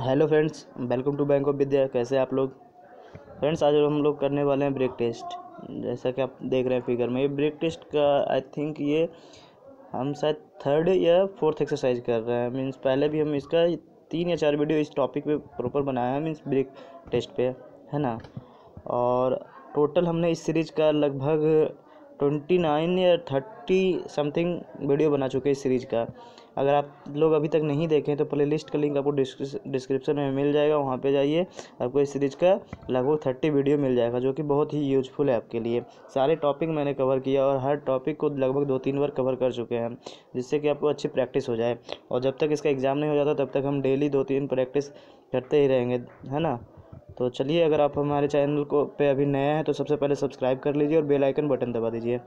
hello friends welcome to bank of Vidya कैसे आप लोग फ्रेंड्स आज हम लोग करने वाले हैं ब्रेक टेस्ट जैसा कि आप देख रहे हैं फिगर में ये ब्रेक टेस्ट का आई थिंक ये हम शायद थर्ड या फोर्थ एक्सरसाइज कर रहे हैं मीन्स पहले भी हम इसका तीन या चार वीडियो इस टॉपिक पे प्रॉपर बनाया है मीन्स ब्रेक टेस्ट पे है ना और टोटल हमने इस सीरीज़ का लगभग ट्वेंटी नाइन या थर्टी समथिंग वीडियो बना चुके हैं इस सीरीज़ का अगर आप लोग अभी तक नहीं देखें तो प्ले लिस्ट का लिंक आपको डिस्क्रिप्शन में मिल जाएगा वहाँ पे जाइए आपको इस सीरीज का लगभग थर्टी वीडियो मिल जाएगा जो कि बहुत ही यूजफुल है आपके लिए सारे टॉपिक मैंने कवर किया और हर टॉपिक को लगभग दो तीन बार कवर कर चुके हैं जिससे कि आपको अच्छी प्रैक्टिस हो जाए और जब तक इसका एग्ज़ाम नहीं हो जाता तब तक हम डेली दो तीन प्रैक्टिस करते ही रहेंगे है ना तो चलिए अगर आप हमारे चैनल को पे अभी नया है तो सबसे पहले सब्सक्राइब कर लीजिए और बेल आइकन बटन दबा दीजिए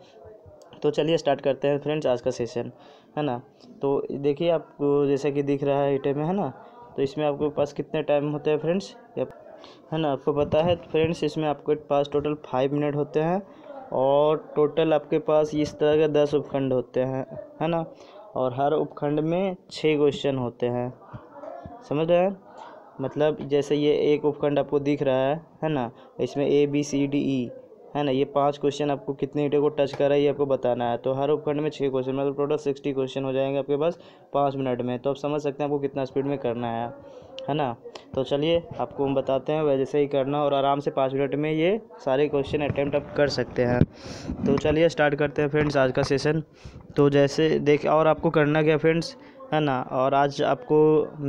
तो चलिए स्टार्ट करते हैं फ्रेंड्स आज का सेशन है ना तो देखिए आपको जैसा कि दिख रहा है ईटे में है ना तो इसमें आपके पास कितने टाइम होते हैं फ्रेंड्स है ना आपको पता है फ्रेंड्स इसमें आपके पास टोटल फाइव मिनट होते हैं और टोटल आपके पास इस तरह के दस उपखंड होते हैं है ना और हर उपखंड में छः क्वेश्चन होते हैं समझ रहे हैं मतलब जैसे ये एक उपखंड आपको दिख रहा है है ना इसमें A B C D E है ना ये पांच क्वेश्चन आपको कितने ईटे को टच करा है ये आपको बताना है तो हर उपखंड में छः क्वेश्चन मतलब टोटल सिक्सटी क्वेश्चन हो जाएंगे आपके पास पाँच मिनट में तो आप समझ सकते हैं आपको कितना स्पीड में करना है है ना तो चलिए आपको हम बताते हैं वैसे ही करना और आराम से पाँच मिनट में ये सारे क्वेश्चन अटैम्प्ट आप कर सकते हैं तो चलिए स्टार्ट करते हैं फ्रेंड्स आज का सेशन तो जैसे देख और आपको करना क्या फ्रेंड्स है ना और आज आपको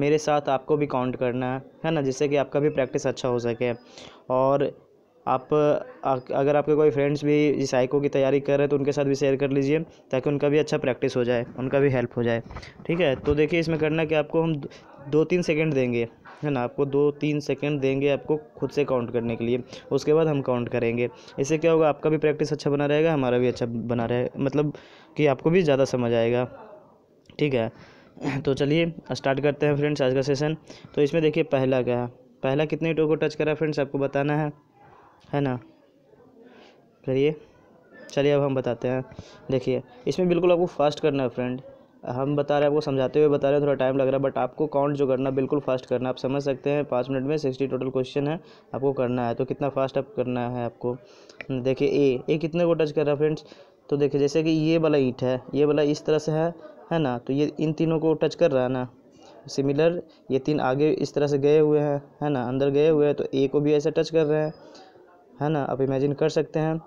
मेरे साथ आपको भी काउंट करना है है ना जिससे कि आपका भी प्रैक्टिस अच्छा हो सके और आप अगर आपके कोई फ्रेंड्स भी इस आइको की तैयारी कर रहे हैं तो उनके साथ भी शेयर कर लीजिए ताकि उनका भी अच्छा प्रैक्टिस हो जाए उनका भी हेल्प हो जाए ठीक है तो देखिए इसमें करना कि आपको हम दो तीन सेकेंड देंगे है ना आपको दो तीन सेकंड देंगे आपको खुद से काउंट करने के लिए उसके बाद हम काउंट करेंगे इससे क्या होगा आपका भी प्रैक्टिस अच्छा बना रहेगा हमारा भी अच्छा बना रहेगा मतलब कि आपको भी ज़्यादा समझ आएगा ठीक है तो चलिए स्टार्ट करते हैं फ्रेंड्स आज का सेशन तो इसमें देखिए पहला क्या है पहला कितने टो को टच करा फ्रेंड्स आपको बताना है है ना करिए चलिए अब हम बताते हैं देखिए इसमें बिल्कुल आपको फास्ट करना है फ्रेंड हम बता रहे हैं आपको समझाते हुए बता रहे हैं थोड़ा टाइम लग रहा है बट आपको काउंट जो करना बिल्कुल फास्ट करना आप समझ सकते हैं पाँच मिनट में सिक्सटी टोटल क्वेश्चन है आपको करना है तो कितना फास्ट आप करना है आपको देखिए ए ए कितने को टच कर रहा है फ्रेंड्स तो देखिए जैसे कि ये वाला ईट है ये वाला इस तरह से है है ना तो ये इन तीनों को टच कर रहा है ना सिमिलर ये तीन आगे इस तरह से गए हुए हैं है ना अंदर गए हुए हैं तो ए को भी ऐसे टच कर रहे हैं है ना आप इमेजिन कर सकते हैं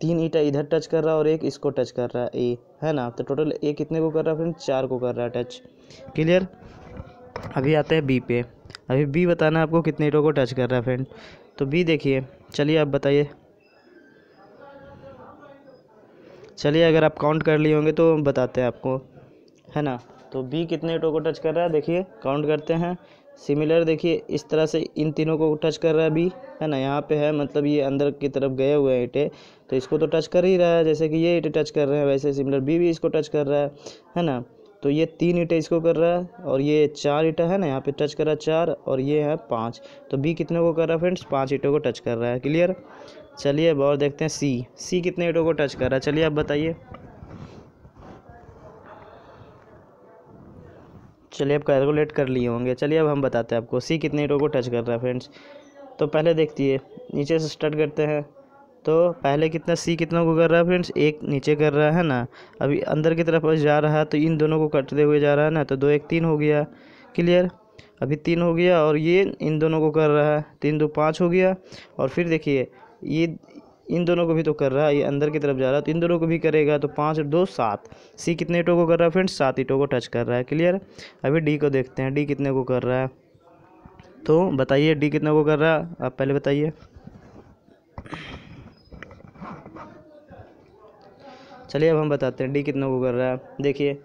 तीन ईटा इधर टच कर रहा है और एक इसको टच कर रहा है ए है ना तो टोटल ए कितने को कर रहा है फ्रेंड चार को कर रहा है टच क्लियर अभी आते हैं बी पे अभी बी बताना है आपको कितने ईटों को टच कर रहा है फ्रेंड तो बी देखिए चलिए आप बताइए चलिए अगर आप काउंट कर लिए होंगे तो बताते हैं आपको है ना तो बी कितने ईटों को टच कर रहा है देखिए काउंट करते हैं सिमिलर देखिए इस तरह से इन तीनों को टच कर रहा है बी है ना यहाँ पे है मतलब ये अंदर की तरफ गए हुए हैं ईटे तो इसको तो टच कर ही रहा है जैसे कि ये ईटे टच कर रहे हैं वैसे सिमिलर बी भी इसको टच कर रहा है है ना तो ये तीन ईटे इसको कर रहा है और ये चार ईटा है ना यहाँ पे टच कर रहा है चार और ये है पाँच तो बी कितने को कर रहा है फ्रेंड्स पाँच ईटों को टच कर रहा है क्लियर चलिए अब और देखते हैं सी सी कितने ईटों को टच कर रहा है चलिए आप बताइए चलिए अब कैलकुलेट कर लिए होंगे चलिए अब हम बताते हैं आपको सी कितने रो को टच कर रहा है फ्रेंड्स तो पहले देखती है नीचे से स्टार्ट करते हैं तो पहले कितना सी कितना को कर रहा है फ्रेंड्स एक नीचे कर रहा है ना अभी अंदर की तरफ जा रहा है तो इन दोनों को कटते हुए जा रहा है ना तो दो एक तीन हो गया क्लियर अभी तीन हो गया और ये इन दोनों को कर रहा है तीन दो पाँच हो गया और फिर देखिए ये इन दोनों को भी तो कर रहा है ये अंदर की तरफ जा रहा है तो इन दोनों को भी करेगा तो पाँच दो सात सी कितने ईटों को कर रहा है फ्रेंड्स सात ईटों को टच कर रहा है क्लियर अभी डी को देखते हैं डी कितने को कर रहा है तो बताइए डी कितने को कर रहा है आप पहले बताइए चलिए अब हम बताते हैं डी कितने को कर रहा है देखिए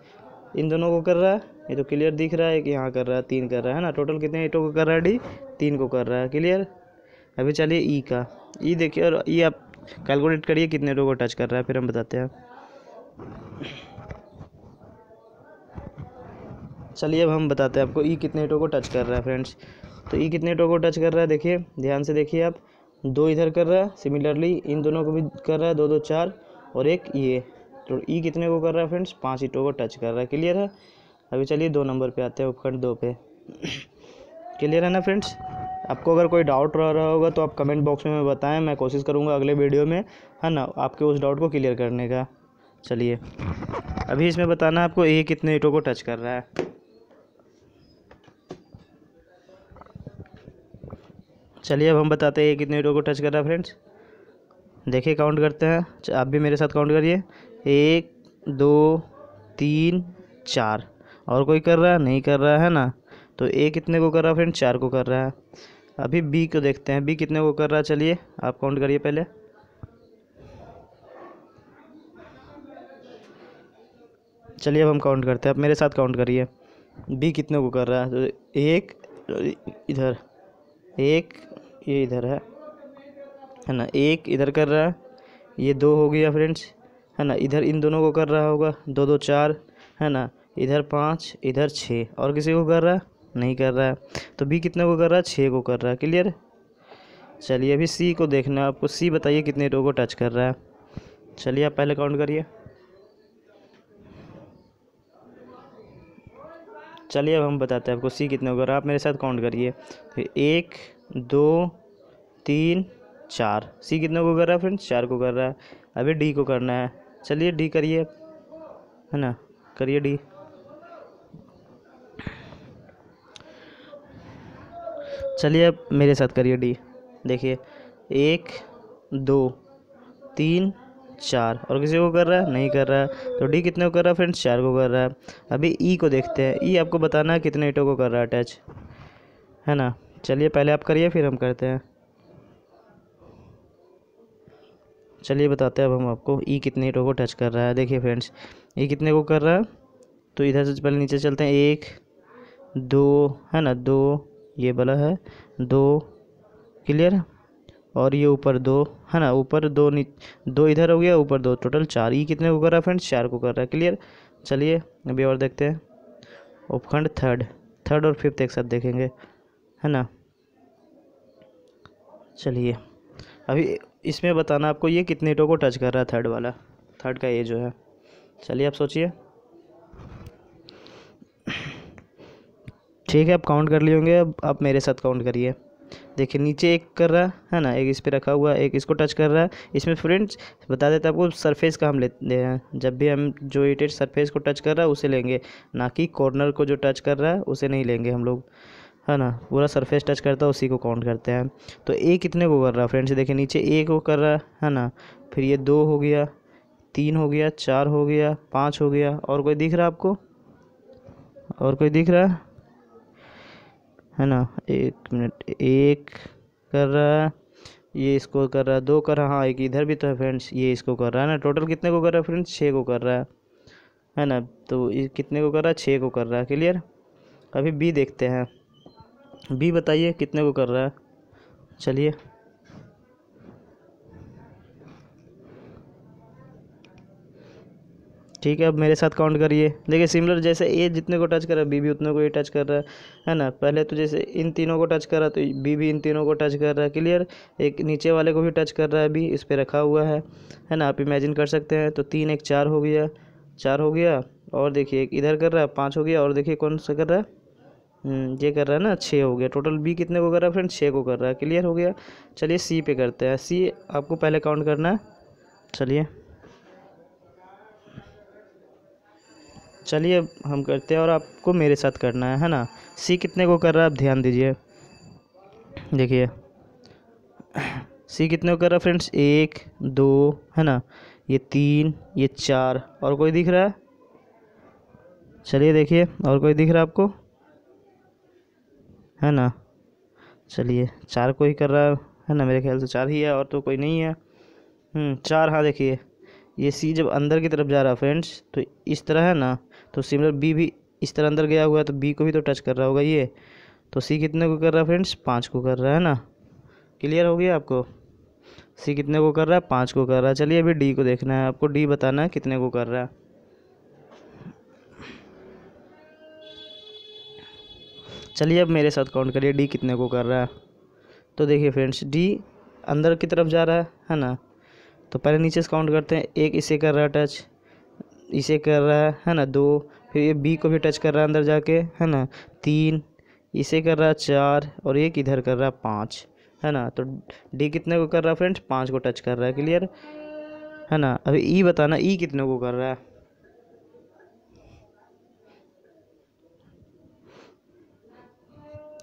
इन दोनों को कर रहा है ये तो क्लियर दिख रहा है कि यहाँ कर रहा है तीन कर रहा है ना टोटल कितने ईटों को कर रहा है डी तीन को कर रहा है क्लियर अभी चलिए ई का ई देखिए और ई आप कैलकुलेट करिए कितने रो को टच कर रहा है फिर हम बताते हैं चलिए अब हम बताते हैं आपको ई e कितने टो को टच कर रहा है फ्रेंड्स तो ई e कितने टो को टच कर रहा है देखिए ध्यान से देखिए आप दो इधर कर रहा है सिमिलरली इन दोनों को भी कर रहा है दो दो चार और एक ये e तो ई कितने को कर रहा है फ्रेंड्स पाँच ईटों को टच कर रहा है क्लियर है अभी चलिए दो नंबर पे आते हैं उपखंड दो पे क्लियर है ना फ्रेंड्स आपको अगर कोई डाउट रह रहा होगा तो आप कमेंट बॉक्स में बताएं मैं कोशिश करूँगा अगले वीडियो में है ना आपके उस डाउट को क्लियर करने का चलिए अभी इसमें बताना आपको ए कितने ईटों को टच कर रहा है चलिए अब हम बताते हैं ए कितने ईटों को टच कर रहा है फ्रेंड्स देखिए काउंट करते हैं आप भी मेरे साथ काउंट करिए एक दो तीन चार और कोई कर रहा है नहीं कर रहा है ना तो ए कितने को कर रहा है फ्रेंड चार को कर रहा है अभी बी को देखते हैं बी कितने को कर रहा है चलिए आप काउंट करिए पहले चलिए अब हम काउंट करते हैं अब मेरे साथ काउंट करिए बी कितने को कर रहा है तो एक इधर एक ये इधर है है ना एक इधर कर रहा है ये दो हो गया फ्रेंड्स है ना इधर इन दोनों को कर रहा होगा दो दो चार है ना इधर पाँच इधर छः और किसी को कर रहा है नहीं कर रहा है तो बी कितने को कर रहा है छः को कर रहा है क्लियर चलिए अभी सी को देखना है आपको सी बताइए कितने रो को टच कर रहा है चलिए आप पहले काउंट करिए चलिए अब हम बताते हैं आपको सी कितने को कर रहा है आप मेरे साथ काउंट करिए एक दो तीन चार सी कितने को कर रहा है फ्रेंड्स चार को कर रहा है अभी डी को करना है चलिए डी करिए है ना करिए डी चलिए अब मेरे साथ करिए डी देखिए एक दो तीन चार और किसी को कर रहा है नहीं कर रहा है तो डी कितने को कर रहा है फ्रेंड्स चार को कर रहा है अभी ई e को देखते हैं ई e आपको बताना है कितने ईटों को कर रहा है अटैच है ना चलिए पहले आप करिए फिर हम करते हैं चलिए बताते हैं अब हम आपको ई e कितने ईटों को टच कर रहा है देखिए फ्रेंड्स ई e कितने को कर रहा है तो इधर से पहले नीचे चलते हैं एक दो है ना दो ये वाला है दो क्लियर और ये ऊपर दो है ना ऊपर दो दो इधर हो गया ऊपर दो टोटल चार ये कितने को कर रहा है फ्रेंड्स चार को कर रहा है क्लियर चलिए अभी और देखते हैं उपखंड थर्ड थर्ड और फिफ्थ एक साथ देखेंगे है ना चलिए अभी इसमें बताना आपको ये कितने टो को टच कर रहा है थर्ड वाला थर्ड का ये जो है चलिए आप सोचिए ठीक है आप काउंट कर लिए होंगे अब आप मेरे साथ काउंट करिए देखिए नीचे एक कर रहा है ना एक इस पर रखा हुआ एक इसको टच कर रहा है इसमें फ्रेंड्स बता देते आपको सरफेस का हम लेते हैं जब भी हम जो इटेड सरफेस को टच कर रहा है उसे लेंगे ना कि कॉर्नर को जो टच कर रहा है उसे नहीं लेंगे हम लोग है ना पूरा सरफेस टच करता है उसी को काउंट करते हैं तो ए कितने को कर रहा है फ्रेंड्स देखिए नीचे ए को कर रहा है ना फिर ये दो हो गया तीन हो गया चार हो गया पाँच हो गया और कोई दिख रहा आपको और कोई दिख रहा है है ना एक मिनट एक कर रहा है ये इसको कर रहा है दो कर रहा है हाँ एक इधर भी तो है फ्रेंड्स ये इसको कर रहा है ना टोटल कितने को कर रहा है फ्रेंड्स छः को कर रहा है है ना तो कितने को कर रहा है छः को कर रहा है क्लियर अभी बी देखते हैं बी बताइए कितने को कर रहा है चलिए ठीक है अब मेरे साथ काउंट करिए देखिए सिमिलर जैसे ए जितने को टच कर रहा है बी भी उतने को ये टच कर रहा है है ना पहले तो जैसे इन तीनों को टच कर रहा है तो बी भी इन तीनों को टच कर रहा है क्लियर एक नीचे वाले को भी टच कर रहा है अभी इस पर रखा हुआ है है ना आप इमेजिन कर सकते हैं तो तीन एक चार हो गया चार हो गया और देखिए एक इधर कर रहा है पाँच हो गया और देखिए कौन सा कर रहा है हम्म, ये कर रहा है ना छः हो गया टोटल बी कितने को कर रहा है फ्रेंड छः को कर रहा है क्लियर हो गया चलिए सी पे करते हैं सी आपको पहले काउंट करना है चलिए चलिए हम करते हैं और आपको मेरे साथ करना है है ना सी कितने को कर रहा है आप ध्यान दीजिए देखिए सी कितने को कर रहा है फ्रेंड्स एक दो है ना ये तीन ये चार और कोई दिख रहा है चलिए देखिए और कोई दिख रहा है आपको है ना चलिए चार को ही कर रहा है है ना मेरे ख्याल से चार ही है और तो कोई नहीं है हम्म, चार हाँ देखिए ये सी जब अंदर की तरफ जा रहा है फ्रेंड्स तो इस तरह है ना तो सिमिलर बी भी इस तरह अंदर गया हुआ है तो बी को भी तो टच कर रहा होगा ये तो सी कितने को कर रहा है फ्रेंड्स पाँच को कर रहा है ना क्लियर हो गया आपको सी कितने को कर रहा है पाँच को कर रहा है चलिए अभी डी को देखना है आपको डी बताना है कितने को कर रहा है चलिए अब मेरे साथ काउंट करिए डी कितने को कर रहा है तो देखिए फ्रेंड्स डी अंदर की तरफ जा रहा है है ना तो पहले नीचे से काउंट करते हैं एक इसे कर रहा है टच इसे कर रहा है है ना दो फिर ये बी को भी टच कर रहा है अंदर जाके है ना तीन इसे कर रहा है चार और ये किधर कर रहा है पाँच है ना तो डी कितने को कर रहा है फ्रेंड्स पाँच को टच कर रहा है क्लियर है ना अभी ई बताना ई कितने को कर रहा है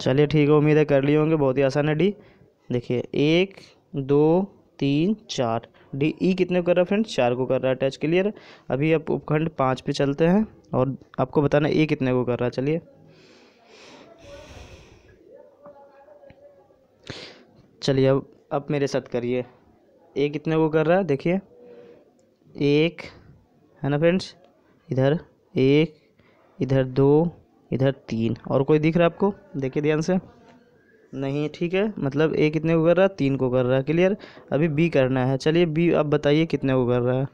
चलिए ठीक है उम्मीद है कर लिए होंगे बहुत ही आसान है डी देखिए एक दो तीन चार डी ई कितने को कर रहा है फ्रेंड्स चार को कर रहा है अटैच क्लियर अभी आप उपखंड पाँच पे चलते हैं और आपको बताना ए कितने को कर रहा है चलिए चलिए अब अब मेरे साथ करिए ए कितने को कर रहा है देखिए एक है ना फ्रेंड्स इधर एक इधर दो इधर तीन और कोई दिख रहा है आपको देखिए ध्यान से नहीं ठीक है मतलब ए कितने को कर रहा है तीन को कर रहा है क्लियर अभी बी करना है चलिए बी आप बताइए कितने को कर रहा है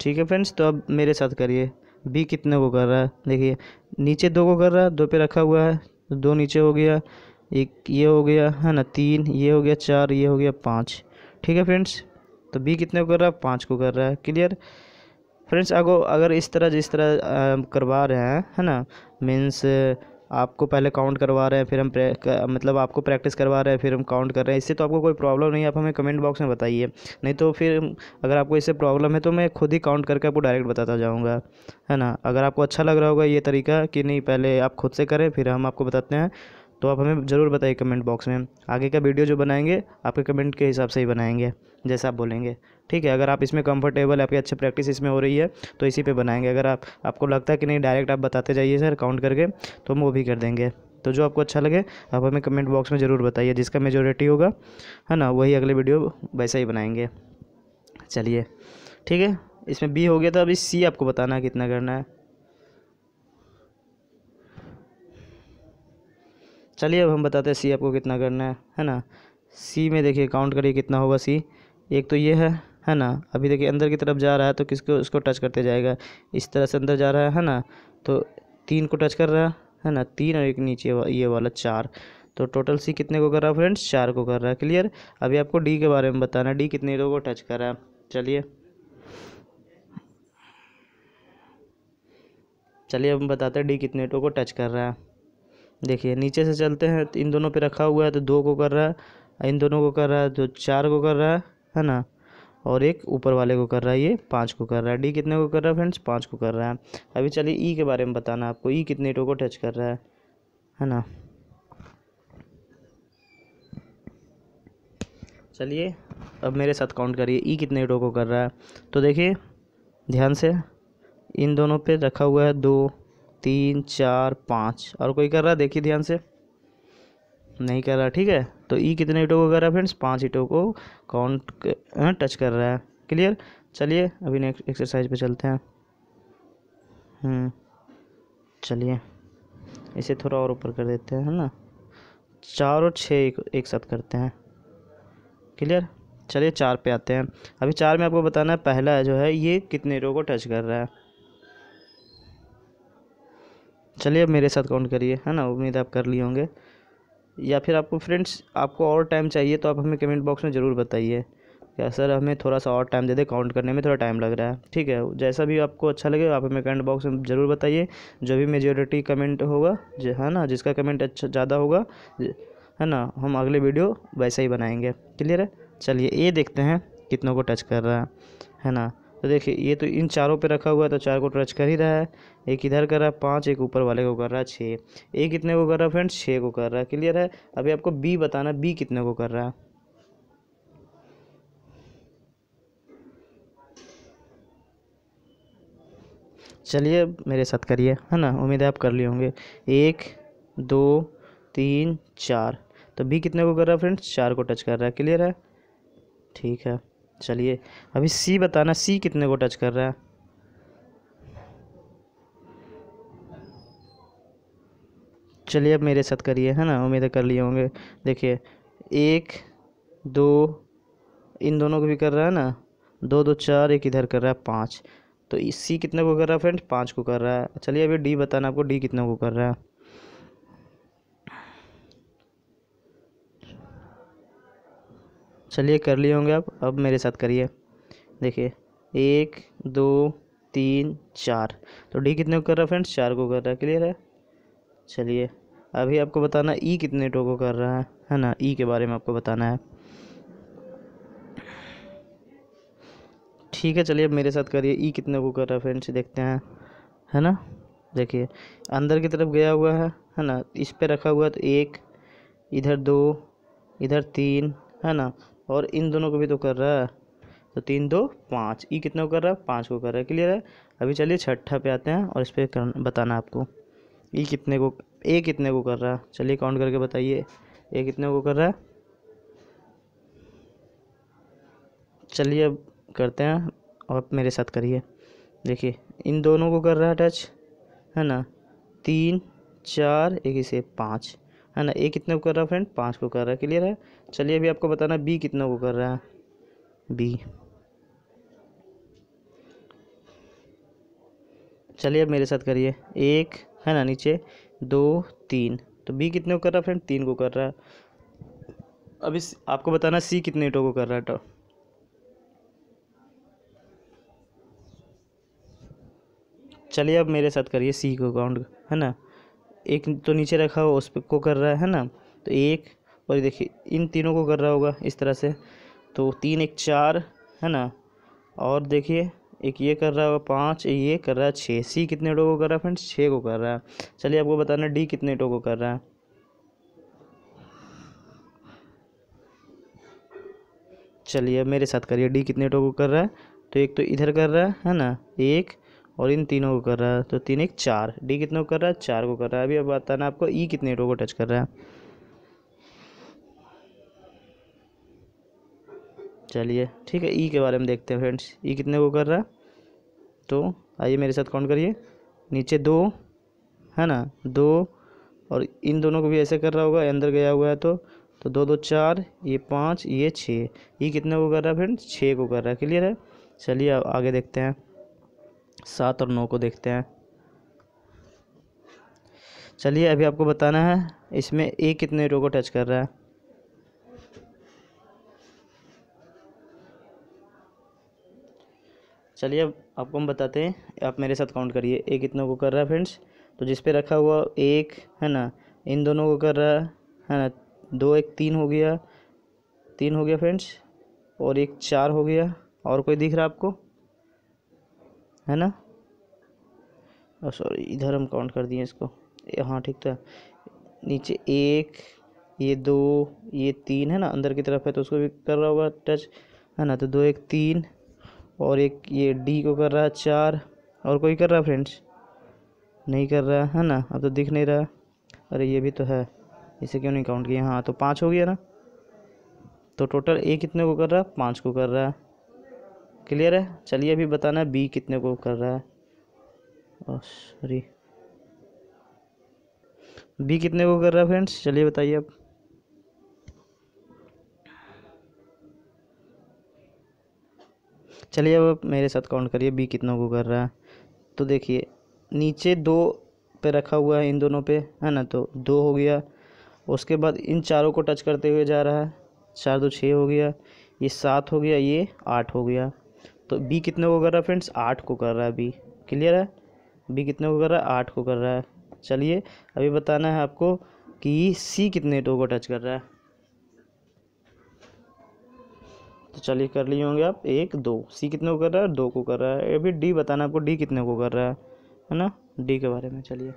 ठीक है फ्रेंड्स तो अब मेरे साथ करिए बी कितने को कर रहा है देखिए नीचे दो को कर रहा है दो पे रखा हुआ है तो दो नीचे हो गया एक ये हो गया है ना तीन ये हो गया चार ये हो गया पाँच ठीक है फ्रेंड्स तो बी कितने को कर रहा है पाँच को कर रहा है क्लियर फ्रेंड्स अगो अगर इस तरह जिस तरह करवा रहे हैं है ना मीन्स आपको पहले काउंट करवा रहे हैं फिर हम मतलब आपको प्रैक्टिस करवा रहे हैं फिर हम काउंट कर रहे हैं इससे तो आपको कोई प्रॉब्लम नहीं आप हमें कमेंट बॉक्स में बताइए नहीं तो फिर अगर आपको इससे प्रॉब्लम है तो मैं खुद ही काउंट करके आपको डायरेक्ट बताता जाऊँगा है ना अगर आपको अच्छा लग रहा होगा ये तरीका कि नहीं पहले आप खुद से करें फिर हम आपको बताते हैं तो आप हमें ज़रूर बताइए कमेंट बॉक्स में आगे का वीडियो जो बनाएंगे आपके कमेंट के हिसाब से ही बनाएंगे जैसा आप बोलेंगे ठीक है अगर आप इसमें कंफर्टेबल आपकी अच्छी प्रैक्टिस इसमें हो रही है तो इसी पे बनाएंगे अगर आप आपको लगता है कि नहीं डायरेक्ट आप बताते जाइए सर काउंट करके तो हम वो भी कर देंगे तो जो आपको अच्छा लगे आप हमें कमेंट बॉक्स में ज़रूर बताइए जिसका मेजोरिटी होगा है ना वही अगले वीडियो वैसा ही बनाएंगे चलिए ठीक है इसमें बी हो गया तो अभी सी आपको बताना है कितना करना है चलिए अब हम बताते हैं सी आपको कितना करना है है ना सी में देखिए काउंट करिए कितना होगा सी एक तो ये है है ना अभी देखिए अंदर की तरफ जा रहा है तो किसको उसको टच करते जाएगा इस तरह से अंदर जा रहा है है ना तो तीन को टच कर रहा है है ना तीन और एक नीचे वा, ये वाला चार तो टोटल सी कितने को कर रहा है फ्रेंड्स चार को कर रहा है क्लियर अभी आपको डी के बारे में बताना है डी कितने लोगों को टच कर रहा है चलिए चलिए अब हम बताते हैं डी कितने लोगों को टच कर रहा है देखिए नीचे से चलते हैं तो इन दोनों पे रखा हुआ है तो दो को कर रहा है इन दोनों को कर रहा है तो चार को कर रहा है है ना और एक ऊपर वाले को कर रहा है ये पाँच को कर रहा है डी कितने को कर रहा है फ्रेंड्स पाँच को कर रहा है अभी चलिए ई के बारे में बताना आपको ई कितने ईटों को टच कर रहा है है ना चलिए अब मेरे साथ काउंट करिए ई कितने ईटों को कर रहा है तो देखिए ध्यान से इन दोनों पे रखा हुआ है दो तीन चार पाँच और कोई कर रहा देखिए ध्यान से नहीं कर रहा ठीक है तो ई e कितने ईटों को कर रहा है फ्रेंड्स पाँच ईटों को काउंट टच कर रहा है क्लियर चलिए अभी नेक्स्ट एक्सरसाइज पे चलते हैं हम्म, चलिए इसे थोड़ा और ऊपर कर देते हैं है ना चार और छः एक, एक साथ करते हैं क्लियर चलिए चार पे आते हैं अभी चार में आपको बताना है पहला है जो है ये कितने ईटों को टच कर रहा है चलिए अब मेरे साथ काउंट करिए है ना उम्मीद आप कर लिए होंगे या फिर आपको फ्रेंड्स आपको और टाइम चाहिए तो आप हमें कमेंट बॉक्स में ज़रूर बताइए क्या सर हमें थोड़ा सा और टाइम दे दे काउंट करने में थोड़ा टाइम लग रहा है ठीक है जैसा भी आपको अच्छा लगे आप हमें कमेंट बॉक्स में ज़रूर बताइए जो भी मेजोरिटी कमेंट होगा जो है ना जिसका कमेंट अच्छा ज़्यादा होगा है ना हम अगले वीडियो वैसा ही बनाएंगे क्लियर है चलिए ये देखते हैं कितनों को टच कर रहा है है ना तो देखिए ये तो इन चारों पे रखा हुआ है तो चार को टच कर ही रहा है एक इधर कर रहा है पाँच एक ऊपर वाले को कर रहा है छः ए कितने को कर रहा है फ्रेंड्स छः को कर रहा है क्लियर है अभी आपको बी बताना बी कितने को कर रहा है चलिए मेरे साथ करिए है ना उम्मीद है आप कर लिए होंगे एक दो तीन चार तो बी कितने को कर रहा है फ्रेंड्स चार को टच कर रहा है क्लियर है ठीक है चलिए अभी सी बताना सी कितने को टच कर रहा है चलिए अब मेरे साथ करिए है ना उम्मीद कर लिए होंगे देखिए एक दो इन दोनों को भी कर रहा है ना दो दो चार एक इधर कर रहा है पाँच तो सी कितने को कर रहा है फ्रेंड पाँच को कर रहा है चलिए अभी डी बताना आपको डी कितने को कर रहा है चलिए कर लिए होंगे आप अब मेरे साथ करिए देखिए एक दो तीन चार तो डी कितने को कर रहा है फ्रेंड्स चार को कर रहा है क्लियर है चलिए अभी आपको बताना ई कितने टो को कर रहा है है ना ई के बारे में आपको बताना है ठीक है चलिए अब मेरे साथ करिए ई कितने को कर रहा है फ्रेंड्स देखते हैं है ना देखिए अंदर की तरफ गया हुआ है है ना इस पे रखा हुआ है तो एक इधर दो इधर तीन है ना और इन दोनों को भी तो कर रहा है तो तीन दो पाँच ई कितना को कर रहा है पाँच को कर रहा है क्लियर है अभी चलिए छठा पे आते हैं और इस पर बताना आपको ई कितने को ए कितने को कर रहा है चलिए काउंट करके बताइए ए कितने को कर रहा है चलिए अब करते हैं और मेरे साथ करिए देखिए इन दोनों को कर रहा है टच है ना तीन चार एक से पाँच है ना ए कितने को कर रहा है फ्रेंड पाँच को कर रहा है क्लियर है चलिए अभी आपको बताना बी कितने को कर रहा है बी चलिए अब मेरे साथ करिए एक है ना नीचे दो तीन तो बी कितने को कर रहा है फ्रेंड तीन को कर रहा है अभी आपको बताना सी कितने ईटों को कर रहा है तो चलिए अब मेरे साथ करिए सी को काउंट है ना एक तो नीचे रखा हुआ उस को कर रहा है ना तो एक और देखिए इन तीनों को कर रहा होगा इस तरह से तो तीन एक चार है ना और देखिए एक ये कर रहा होगा पाँच ये कर रहा है छः सी कितने टो को कर रहा है फ्रेंड्स छः को कर रहा है चलिए आपको बताना डी कितने टो को कर रहा है चलिए मेरे साथ करिए डी कितने टो को कर रहा है तो एक तो इधर कर रहा है है ना एक और इन तीनों को कर रहा है तो तीन एक चार डी कितने को कर रहा है चार को कर रहा है अभी अब बताना आपको ई e कितने हीरो को टच कर रहा है चलिए ठीक है ई e के बारे में देखते हैं फ्रेंड्स ई e कितने को कर रहा है तो आइए मेरे साथ काउंट करिए नीचे दो है ना दो और इन दोनों को भी ऐसे कर रहा होगा अंदर गया हुआ है तो तो दो दो चार ये पाँच ये छः ये e कितने को कर रहा है फ्रेंड छः को कर रहा है क्लियर है चलिए आगे देखते हैं सात और नौ को देखते हैं चलिए अभी आपको बताना है इसमें ए कितने रो को टच कर रहा है चलिए अब आपको हम बताते हैं आप मेरे साथ काउंट करिए ए कितनों को कर रहा है फ्रेंड्स तो जिस पे रखा हुआ एक है ना इन दोनों को कर रहा है है ना दो एक तीन हो गया तीन हो गया फ्रेंड्स और एक चार हो गया और कोई दिख रहा है आपको है ना सॉरी oh, इधर हम काउंट कर दिए इसको हाँ ठीक था नीचे एक ये दो ये तीन है ना अंदर की तरफ है तो उसको भी कर रहा होगा टच है ना तो दो एक तीन और एक ये डी को कर रहा है चार और कोई कर रहा है फ्रेंड्स नहीं कर रहा है ना अब तो दिख नहीं रहा अरे ये भी तो है इसे क्यों नहीं काउंट किया हाँ तो पाँच हो गया ना तो टोटल ए कितने को कर रहा है पाँच को कर रहा है क्लियर है चलिए अभी बताना है बी कितने को कर रहा है सॉरी oh, बी कितने को कर रहा है फ्रेंड्स चलिए बताइए अब चलिए अब मेरे साथ काउंट करिए बी कितनों को कर रहा है तो देखिए नीचे दो पे रखा हुआ है इन दोनों पे है ना तो दो हो गया उसके बाद इन चारों को टच करते हुए जा रहा है चार दो छः हो गया ये सात हो गया ये आठ हो गया तो बी कितने को कर रहा है फ्रेंड्स आठ को कर रहा है बी क्लियर है बी कितने को कर रहा है आठ को कर रहा है चलिए अभी बताना है आपको कि सी कितने टो को टच कर रहा है तो चलिए कर लिए होंगे आप एक दो सी कितने को कर रहा है दो को कर रहा है अभी डी बताना आपको डी कितने को कर रहा है है ना डी के बारे में चलिए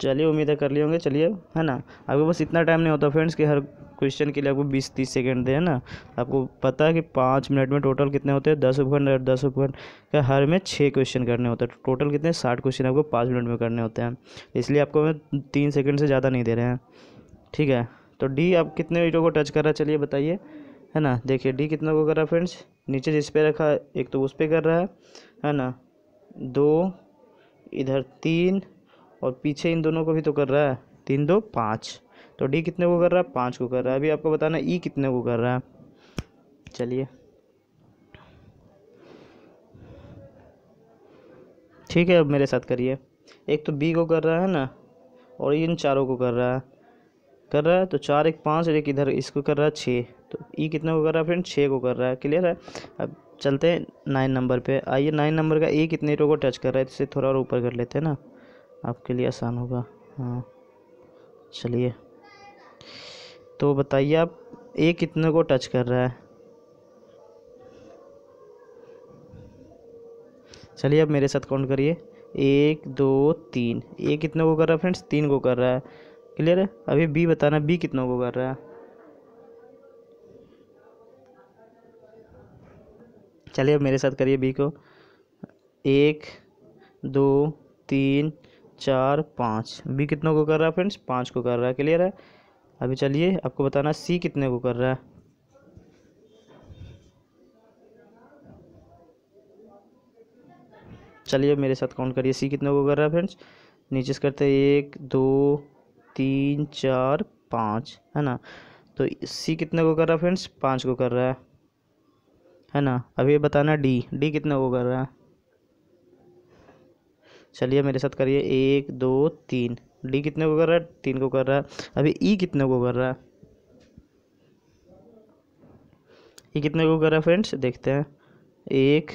चलिए उम्मीदें कर लिए होंगे चलिए है ना अभी बस इतना टाइम नहीं होता फ्रेंड्स कि हर क्वेश्चन के लिए आपको बीस तीस सेकेंड दे है ना आपको पता है कि पाँच मिनट में टोटल कितने होते हैं दस उपखंड और दस उपखंड का हर में छः क्वेश्चन करने होते हैं टोटल कितने साठ क्वेश्चन आपको पाँच मिनट में करने होते हैं इसलिए आपको हमें तीन सेकेंड से ज़्यादा नहीं दे रहे हैं ठीक है तो डी आप कितने ईटों को टच कर रहा है चलिए बताइए है ना देखिए डी कितने को कर रहा है फ्रेंड्स नीचे जिस पे रखा एक तो उस पर कर रहा है है ना दो इधर तीन और पीछे इन दोनों को भी तो कर रहा है तीन दो पाँच तो डी कितने को कर रहा है पाँच को कर रहा है अभी आपको बताना ई e कितने को कर रहा है चलिए ठीक है अब मेरे साथ करिए एक तो बी को कर रहा है ना और इन चारों को कर रहा है कर रहा है तो चार एक पाँच और एक इधर इसको कर रहा है छः तो ई कितने को कर रहा है फ्रेंड छः को कर रहा है क्लियर है अब चलते हैं नाइन नंबर पे आइए नाइन नंबर का ए कितने रो को टच कर रहा है इसे थोड़ा और ऊपर कर लेते हैं ना आपके लिए आसान होगा हाँ चलिए तो बताइए आप ए कितने को टच कर रहा है चलिए आप मेरे साथ काउंट करिए एक दो तीन ए कितने को कर रहा है फ्रेंड्स तीन को कर रहा है क्लियर है अभी बी बताना बी कितनों को कर रहा है चलिए अब मेरे साथ करिए बी को एक दो तीन चार पाँच बी कितनों को कर रहा है फ्रेंड्स पाँच को कर रहा है क्लियर है अभी चलिए आपको बताना सी कितने को कर रहा है चलिए मेरे साथ काउंट करिए सी कितने को कर रहा है फ्रेंड्स नीचे से करते हैं एक दो तीन चार पाँच है ना तो सी कितने को कर रहा है फ्रेंड्स पाँच को कर रहा है है ना अभी ये बताना डी डी कितने को कर रहा है चलिए मेरे साथ करिए एक दो तीन डी कितने को कर रहा है तीन को कर रहा है अभी ई e कितने को कर रहा है ई e कितने को कर रहा है फ्रेंड्स देखते हैं एक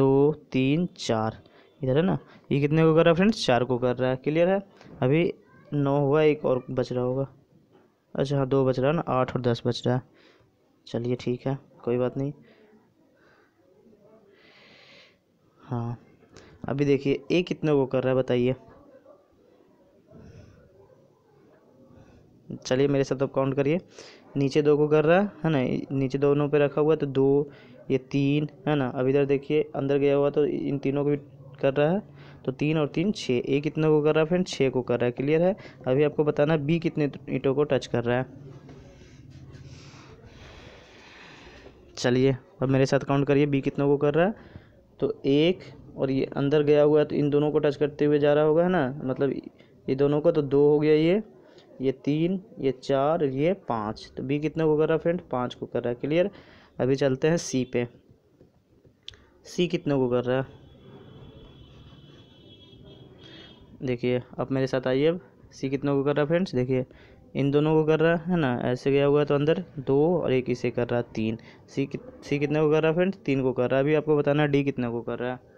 दो तीन चार इधर है ना ये कितने को कर रहा है फ्रेंड्स चार को कर रहा है क्लियर है अभी नौ हुआ एक और बच रहा होगा अच्छा हाँ दो बच रहा है ना आठ और दस बच रहा है चलिए ठीक है कोई बात नहीं हाँ अभी देखिए ए कितने को कर रहा है बताइए चलिए मेरे साथ आप काउंट करिए नीचे दो को कर रहा है ना नीचे दोनों पे रखा हुआ है तो दो ये तीन है ना अब इधर देखिए अंदर गया हुआ तो इन तीनों को भी कर रहा है तो तीन और तीन छः ए कितने को कर रहा है फ्रेंड छः को कर रहा है क्लियर है अभी आपको बताना बी कितने ईंटों को टच कर रहा है चलिए अब मेरे साथ काउंट करिए बी कितनों को कर रहा है तो एक और ये अंदर गया हुआ है तो इन दोनों को टच करते हुए जा रहा होगा है ना मतलब ये दोनों का तो दो हो गया ये ये तीन ये चार ये पाँच तो बी कितने को कर रहा है फ्रेंड पाँच को कर रहा है क्लियर अभी चलते हैं सी पे सी कितने को कर रहा है देखिए अब मेरे साथ आइए अब सी कितने को कर रहा है फ्रेंड्स देखिए इन दोनों को कर रहा है ना ऐसे गया हुआ है तो अंदर दो और एक इसे कर रहा है तीन सी कि, सी कितने को कर रहा है फ्रेंड्स तीन को कर रहा है अभी आपको बताना है डी कितने को कर रहा है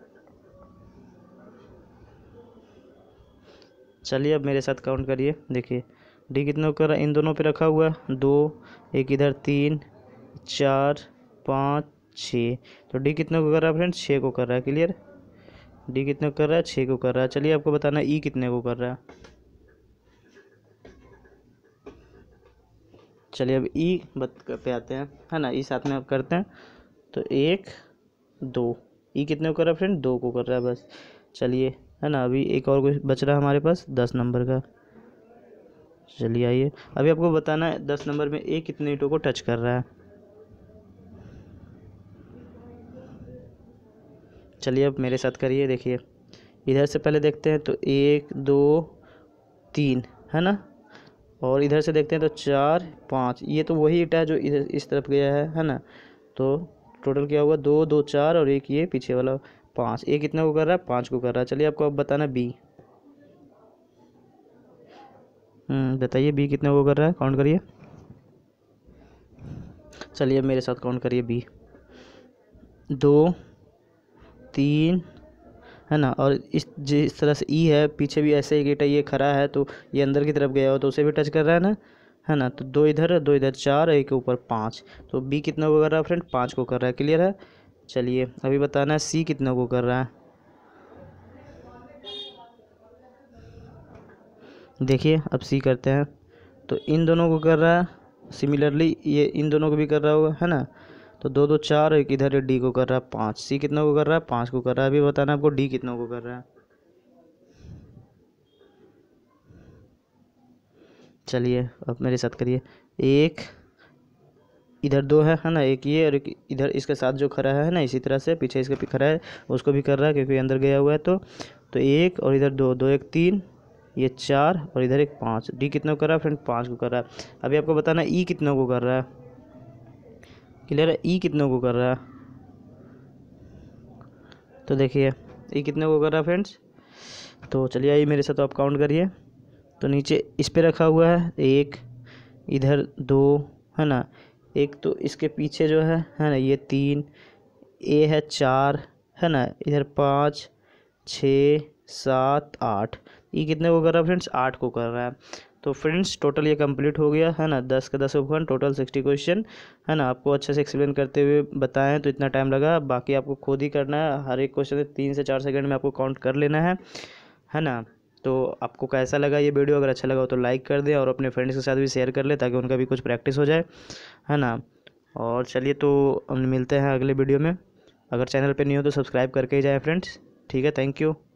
चलिए अब मेरे साथ काउंट करिए देखिए डी कितने को कर इन दोनों पे रखा हुआ है दो एक इधर तीन चार पाँच छः तो डी कितने को कर रहा है फ्रेंड छः को कर रहा है क्लियर डी कितने को कर रहा है छः को कर रहा है चलिए आपको बताना ई e कितने को कर रहा है चलिए अब ई बत पे आते हैं है ना ई साथ में आप करते हैं तो एक दो ई कितने को कर रहा है फ्रेंड दो को कर रहा है बस चलिए है ना अभी एक और कुछ बच रहा है हमारे पास दस नंबर का चलिए आइए अभी आपको बताना है दस नंबर में ए कितने ईंटों को टच कर रहा है चलिए अब मेरे साथ करिए देखिए इधर से पहले देखते हैं तो एक दो तीन है ना और इधर से देखते हैं तो चार पाँच ये तो वही ईटा है जो इधर इस तरफ गया है है ना तो टोटल क्या हुआ दो दो चार और एक ये पीछे वाला पाँच एक कितने को कर रहा है पाँच को कर रहा है चलिए आपको अब बताना बी हम्म, बताइए बी कितने वो कर रहा है काउंट करिए चलिए मेरे साथ काउंट करिए बी दो तीन है ना और इस जिस तरह से ई e है पीछे भी ऐसे ही है ये खड़ा है तो ये अंदर की तरफ गया हो तो उसे भी टच कर रहा है ना है ना तो दो इधर दो इधर चार एक ऊपर पाँच तो बी कितना को कर रहा है फ्रेंड पाँच को कर रहा है क्लियर है चलिए अभी बताना है सी कितना को कर रहा है देखिए अब सी करते हैं तो इन दोनों को कर रहा है सिमिलरली ये इन दोनों को भी कर रहा होगा है ना तो दो दो चार एक इधर डी को कर रहा है पाँच सी कितनों को कर रहा है पाँच को कर रहा है अभी बताना आपको डी कितनों को कर रहा है चलिए अब मेरे साथ करिए एक इधर दो है है ना एक ये और एक इधर इसके साथ जो खड़ा है ना इसी तरह से पीछे इसके खड़ा है उसको भी कर रहा है क्योंकि अंदर गया हुआ है तो तो एक और इधर दो दो एक तीन ये चार और इधर एक पाँच डी कितने को कर रहा है फ्रेंड पाँच को कर रहा है अभी आपको बताना ई कितने को कर रहा है क्लियर है ई कितने को कर रहा है तो देखिए ई कितने को कर रहा है फ्रेंड्स तो चलिए आइए मेरे साथ आप काउंट करिए तो नीचे इस पे रखा हुआ है एक इधर दो है ना एक तो इसके पीछे जो है है ना ये तीन ए है चार है ना इधर पाँच छ सात आठ ये कितने को कर रहा है फ्रेंड्स आठ को कर रहा है तो फ्रेंड्स टोटल ये कंप्लीट हो गया है ना दस का दस उपखंड टोटल सिक्सटी क्वेश्चन है ना आपको अच्छे से एक्सप्लेन करते हुए बताएं तो इतना टाइम लगा बाकी आपको खुद ही करना है हर एक क्वेश्चन तीन से चार सेकंड में आपको काउंट कर लेना है है ना तो आपको कैसा लगा ये वीडियो अगर अच्छा लगा हो तो लाइक कर दें और अपने फ्रेंड्स के साथ भी शेयर कर लें ताकि उनका भी कुछ प्रैक्टिस हो जाए है ना और चलिए तो मिलते हैं अगले वीडियो में अगर चैनल पर नहीं हो तो सब्सक्राइब करके ही जाएँ फ्रेंड्स ठीक है थैंक यू